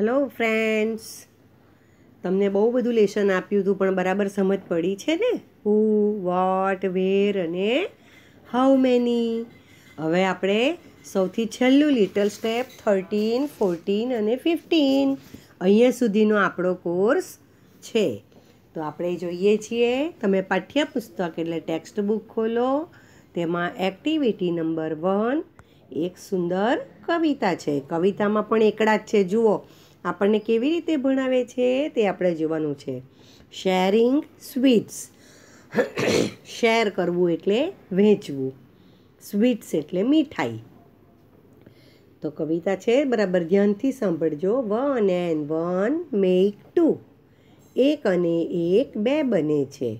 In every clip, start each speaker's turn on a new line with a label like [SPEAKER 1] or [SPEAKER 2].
[SPEAKER 1] hello friends તમને બહુ બધું લેશન આપ્યું હતું પણ બરાબર સમજ પડી છે ને હુ વોટ વેર અને હાઉ મેની હવે આપણે સૌથી છેલ્લું લિટલ સ્ટેપ થર્ટીન ફોર્ટીન અને ફિફ્ટીન અહીંયા સુધીનો આપણો કોર્સ છે તો આપણે જોઈએ છીએ તમે પાઠ્યપુસ્તક એટલે ટેક્સ્ટ બુક ખોલો તેમાં એક્ટિવિટી નંબર વન એક સુંદર કવિતા છે કવિતામાં પણ એકડા જ છે જુઓ આપણને કેવી રીતે ભણાવે છે તે આપણે જોવાનું છે શેરિંગ સ્વીટ્સ શેર કરવું એટલે વહેંચવું સ્વીટ્સ એટલે મીઠાઈ તો કવિતા છે બરાબર ધ્યાનથી સાંભળજો one and one make two એક અને એક બે બને છે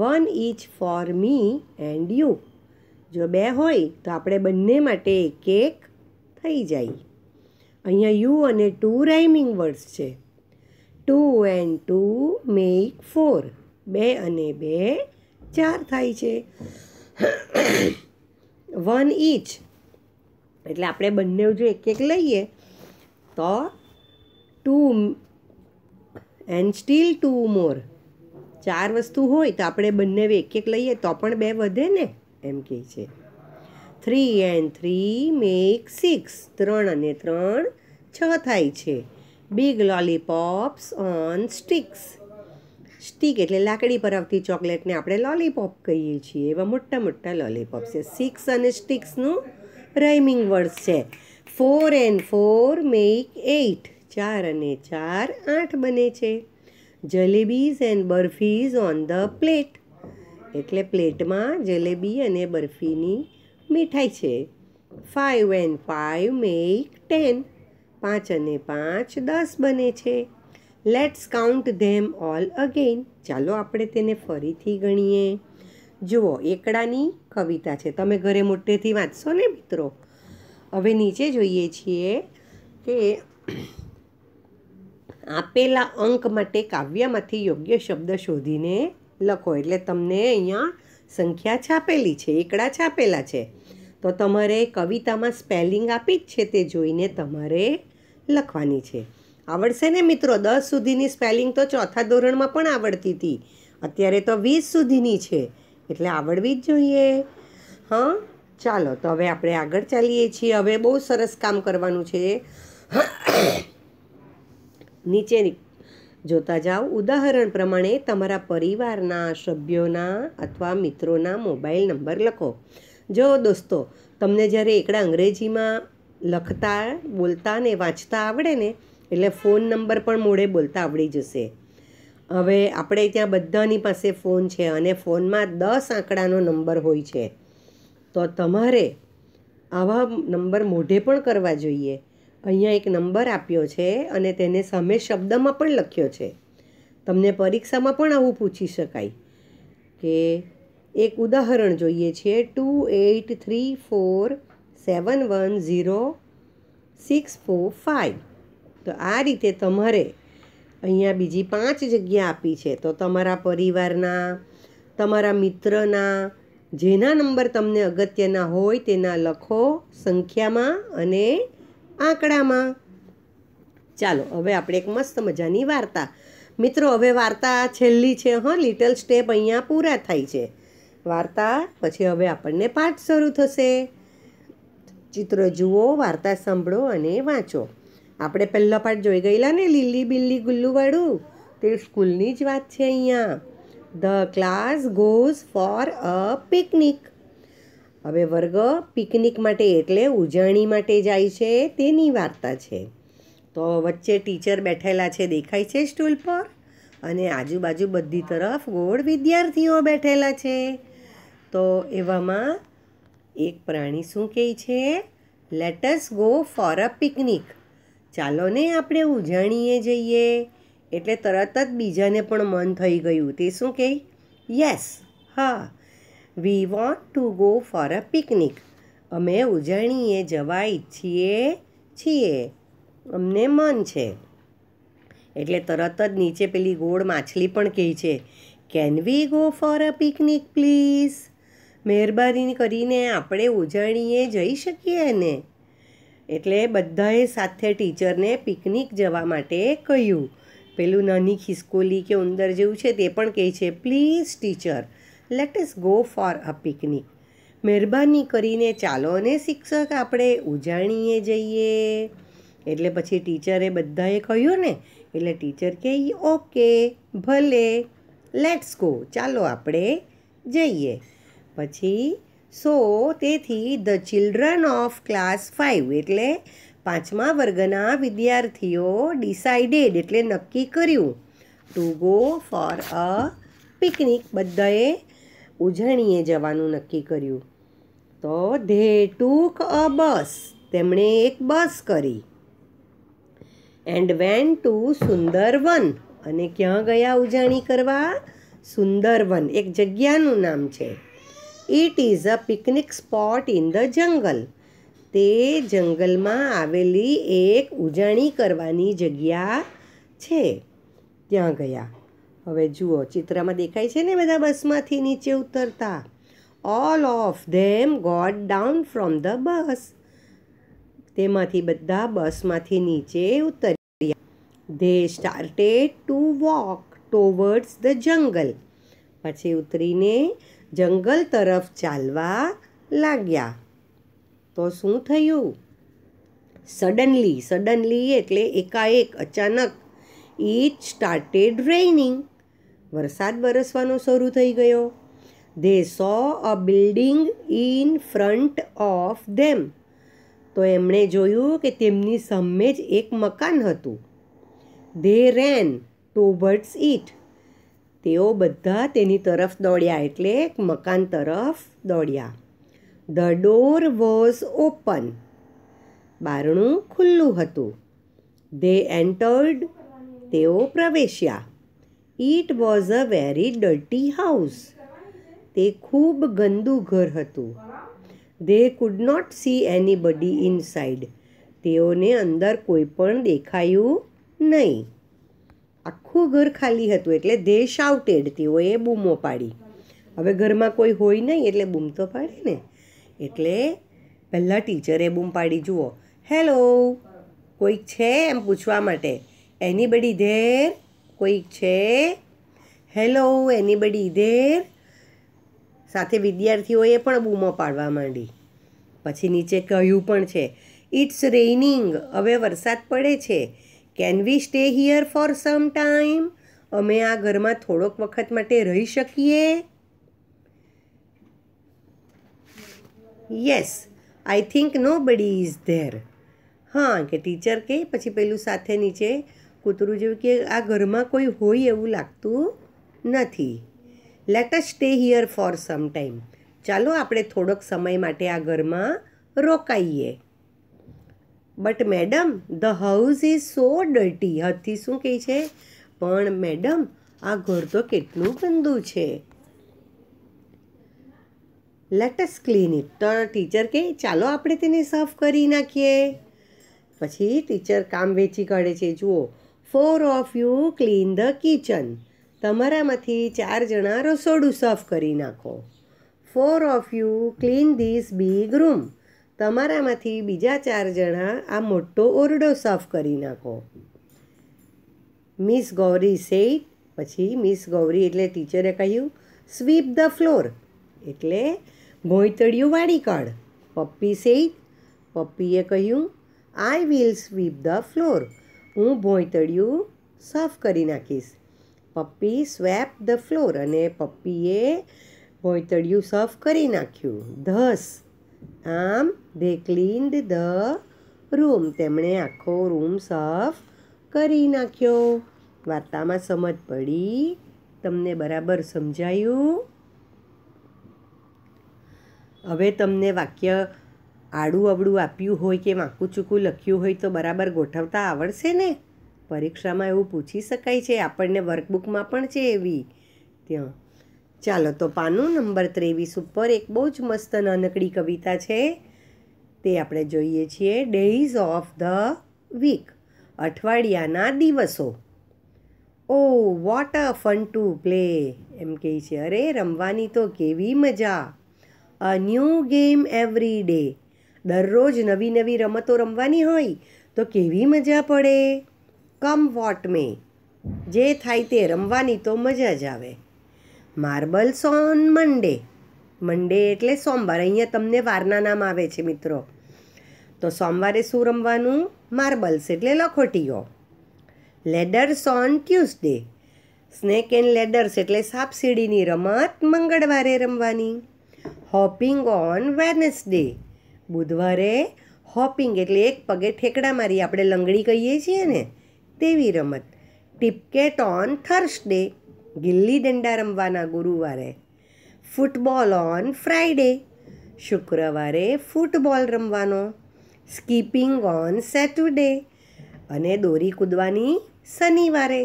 [SPEAKER 1] one each for me and you જો બે હોય તો આપણે બંને માટે એક એક થઈ જાય અહીંયા યુ અને ટુ રાઇમિંગ વર્ડ્સ છે two and two make four બે અને બે ચાર થાય છે વન ઇચ એટલે આપણે બંને જો એક એક લઈએ તો two and still two more ચાર વસ્તુ હોય તો આપણે બંને એક એક લઈએ તો પણ બે વધે ને એમ કહે છે three and three make six ત્રણ અને ત્રણ છ થાય છે big lollipops on sticks stick એટલે લાકડી પર આવતી ચોકલેટને આપણે લોલીપોપ કહીએ છીએ એવા મોટા મોટા લોલીપોપ છે સિક્સ અને સ્ટિક્સનું રાઇમિંગ વર્ડ્સ છે four and four make eight ચાર અને ચાર આઠ બને છે jalebis and barfis on the plate એટલે પ્લેટમાં જલેબી અને બરફીની મીઠાઈ છે five and five make ten પાંચ અને પાંચ દસ બને છે let's count them all again ચાલો આપણે તેને ફરીથી ગણીએ જુઓ એકડાની કવિતા છે તમે ઘરે મોટેથી વાંચશો ને મિત્રો હવે નીચે જોઈએ છીએ કે આપેલા અંક માટે કાવ્યમાંથી યોગ્ય શબ્દ શોધીને લખો એટલે તમને અહીંયા સંખ્યા છાપેલી છે એકડા છાપેલા છે તો તમારે કવિતામાં સ્પેલિંગ આપી જ છે તે જોઈને તમારે લખવાની છે આવડશે ને મિત્રો દસ સુધીની સ્પેલિંગ તો ચોથા ધોરણમાં પણ આવડતી હતી અત્યારે તો વીસ સુધીની છે એટલે આવડવી જ જોઈએ હં ચાલો તો હવે આપણે આગળ ચાલીએ છીએ હવે બહુ સરસ કામ કરવાનું છે નીચે જોતા જાઓ ઉદાહરણ પ્રમાણે તમારા પરિવારના સભ્યોના અથવા મિત્રોના મોબાઈલ નંબર લખો જો દોસ્તો તમને જ્યારે એકડા અંગ્રેજીમાં લખતા બોલતા ને વાંચતા આવડે ને એટલે ફોન નંબર પણ મોડે બોલતા આવડી જશે હવે આપણે ત્યાં બધાની પાસે ફોન છે અને ફોનમાં દસ આંકડાનો નંબર હોય છે તો તમારે આવા નંબર મોઢે પણ કરવા જોઈએ અહીંયા એક નંબર આપ્યો છે અને તેને સામે શબ્દમાં પણ લખ્યો છે તમને પરીક્ષામાં પણ આવું પૂછી શકાય કે એક ઉદાહરણ જોઈએ છે two eight three four seven one zero six four five તો આ રીતે તમારે અહીંયા બીજી પાંચ જગ્યા આપી છે તો તમારા પરિવારના તમારા મિત્રના જેના નંબર તમને અગત્યના હોય તેના લખો સંખ્યામાં અને આંકડામાં ચાલો હવે આપણે એક મસ્ત મજાની વાર્તા મિત્રો હવે વાર્તા છેલ્લી છે હં લિટલ સ્ટેપ અહીંયા પૂરા થાય છે વાર્તા પછી હવે આપણને પાઠ શરૂ થશે ચિત્ર જુઓ વાર્તા સાંભળો અને વાંચો આપણે પહેલો પાઠ જોઈ ગયેલા ને લીલી બિલ્લી ગુલ્લુવાળું તે સ્કૂલની જ વાત છે અહીંયા the class goes for a picnic હવે વર્ગ પિકનિક માટે એટલે ઉજવણી માટે જાય છે તેની વાર્તા છે તો વચ્ચે ટીચર બેઠેલા છે દેખાય છે સ્ટૂલ પર અને આજુબાજુ બધી તરફ ગોળ વિદ્યાર્થીઓ બેઠેલા છે તો એવામાં એક પ્રાણી શું કહે છે let's go for a picnic ચાલો ને આપણે ઉજાણીએ જઈએ એટલે તરત જ બીજાને પણ મન થઈ ગયું તે શું કહે યસ હા we want to go for a picnic અમે ઉજાણીએ જવા ઈચ્છીએ છીએ અમને મન છે એટલે તરત જ નીચે પેલી ગોળ માછલી પણ કહે છે can we go for a picnic please મહેરબાની કરીને આપણે ઉજાણીએ જઈ શકીએ ને એટલે બધાએ સાથે ટીચરને પિકનિક જવા માટે કહ્યું પેલું નાની ખિસકોલી કે ઉંદર જેવું છે તે પણ કહે છે please teacher let us go for a picnic મહેરબાની કરીને ચાલો ને શિક્ષક આપણે ઉજાણીએ જઈએ એટલે પછી ટીચરે બધાએ કહ્યું ને એટલે ટીચર કહે ઓકે ભલે લેટ્સ ગો ચાલો આપણે જઈએ પછી સો તેથી the children of class five એટલે પાંચમા વર્ગના વિદ્યાર્થીઓ ડિસાઇડેડ એટલે નક્કી કર્યું to go for a picnic બધાએ ઉજણીએ જવાનું નક્કી કર્યું તો ધે ટુક અ બસ તેમણે એક બસ કરી એન્ડ વેન ટુ સુંદરવન અને ક્યાં ગયા ઉજાણી કરવા સુંદરવન એક જગ્યાનું નામ છે it is a picnic spot in the jungle તે જંગલમાં આવેલી એક ઉજાણી કરવાની જગ્યા છે ત્યાં ગયા હવે જુઓ ચિત્રમાં દેખાય છે ને બધા બસમાંથી નીચે ઉતરતા all of them got down from the bus તેમાંથી બધા બસમાંથી નીચે ઉતર્યા they started to walk towards the jungle પછી ઉતરીને જંગલ તરફ ચાલવા લાગ્યા તો શું થયું સડનલી સડનલી એટલે એકાએક અચાનક ઇટ સ્ટાર્ટેડ રેઇનિંગ વરસાદ વરસવાનો શરૂ થઈ ગયો they saw a building in front of them તો એમણે જોયું કે તેમની સામે જ એક મકાન હતું they ran to towards it તેઓ બધા તેની તરફ દોડ્યા એટલે એક મકાન તરફ દોડ્યા ધ ડોર વોઝ ઓપન બારણું ખુલ્લું હતું ધે એન્ટર્ડ તેઓ પ્રવેશ્યા it was a very dirty house તે ખૂબ ગંદુ ઘર હતું they could not see anybody inside તેઓને અંદર કોઈ પણ દેખાયું નહીં આખું ઘર ખાલી હતું એટલે દેશ શાવટેડ હોય એ બૂમો પાડી હવે ઘરમાં કોઈ હોય નહીં એટલે બૂમ તો પાડે ને એટલે પહેલાં ટીચરે બૂમ પાડી જુઓ હેલો કોઈક છે એમ પૂછવા માટે એની બડી ધેર કોઈક છે હેલો એની બડી ધેર સાથે વિદ્યાર્થીઓએ પણ બૂમો પાડવા માંડી પછી નીચે કહ્યું પણ છે ઇટ્સ રેઇનિંગ હવે વરસાદ પડે છે can we stay here for some time અમે આ ઘરમાં થોડોક વખત માટે રહી શકીએ યસ આઈ થિંક નો બડી ઇઝ ધેર હા કે ટીચર કે પછી પેલું સાથે નીચે કૂતરું જેવું કે આ ઘરમાં કોઈ હોય એવું લાગતું નથી let us stay here for some time ચાલો આપણે થોડોક સમય માટે આ ઘરમાં રોકાઈએ but madam the house is so dirty હદથી શું કહે છે પણ મેડમ આ ઘર તો કેટલું ગંદુ છે લેટસ ક્લીન ઇટ તો ટીચર કે ચાલો આપણે તેને સાફ કરી નાખીએ પછી ટીચર કામ વેચી કાઢે છે જુઓ four of you clean the kitchen તમારામાંથી ચાર જણા રસોડું સાફ કરી નાખો four of you clean this big room તમારામાંથી બીજા ચાર જણા આ મોટો ઓરડો સાફ કરી નાખો મિસ ગૌરી સેટ પછી મિસ ગૌરી એટલે ટીચરે કહ્યું સ્વીપ ધ ફ્લોર એટલે ભોંયતળિયું વાળી કાઢ પપ્પી સેટ પપ્પીએ કહ્યું I will sweep the floor હું ભોંયતળિયું સાફ કરી નાખીશ પપ્પી સ્વેપ ધ ફ્લોર અને પપ્પીએ ભોંયતળિયું સાફ કરી નાખ્યું ધસ આમ ધે ક્લીન્ડ ધ રૂમ તેમણે આખો રૂમ સાફ કરી નાખ્યો વાર્તામાં સમજ પડી તમને બરાબર સમજાયું હવે તમને વાક્ય આડું અવડું આપ્યું હોય કે વાંકું ચૂકું લખ્યું હોય તો બરાબર ગોઠવતા આવડશે ને પરીક્ષામાં એવું પૂછી શકાય છે આપણને વર્કબુકમાં પણ છે એવી ત્યાં ચાલો તો પાનું નંબર ત્રેવીસ ઉપર એક બહુ જ મસ્ત નાનકડી કવિતા છે તે આપણે જોઈએ છીએ ડેઝ ઓફ ધ વીક અઠવાડિયાના દિવસો oh what a fun to play એમ કહે છે અરે રમવાની તો કેવી મજા a new game every day દરરોજ નવી નવી રમતો રમવાની હોય તો કેવી મજા પડે કમ વોટ મે જે થાય તે રમવાની તો મજા જ આવે માર્બલ્સ ઓન મંડે મંડે એટલે સોમવાર અહીંયા તમને વારના નામ આવે છે મિત્રો તો સોમવારે શું રમવાનું માર્બલ્સ એટલે લખોટીઓ ladders on Tuesday snake and ladders એટલે સાપસીડીની રમત મંગળવારે રમવાની હોપિંગ ઓન વેનસડે બુધવારે હોપિંગ એટલે એક પગે ઠેકડા મારી આપણે લંગડી કહીએ છીએ ને તેવી રમત ટિપકેટ ઓન થર્સડે ગિલ્લી દંડા રમવાના ગુરુવારે ફૂટબોલ ઓન ફ્રાઈડે શુક્રવારે ફૂટબોલ રમવાનો સ્કીપિંગ ઓન સેટરડે અને દોરી કૂદવાની શનિવારે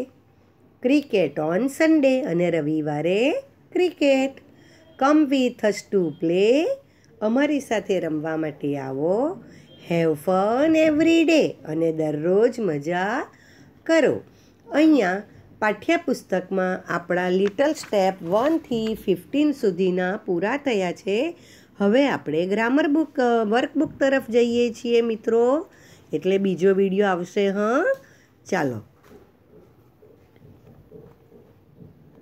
[SPEAKER 1] ક્રિકેટ ઓન સન્ડે અને રવિવારે cricket come with us to play અમારી સાથે રમવા માટે આવો હેવ ફન એવરી ડે અને દરરોજ મજા કરો અહીંયા પાઠ્યપુસ્તકમાં આપણા લિટલ સ્ટેપ વનથી ફિફ્ટીન સુધીના પૂરા થયા છે હવે આપણે ગ્રામર બુક વર્કબુક તરફ જઈએ છીએ મિત્રો એટલે બીજો વિડીયો આવશે હં ચાલો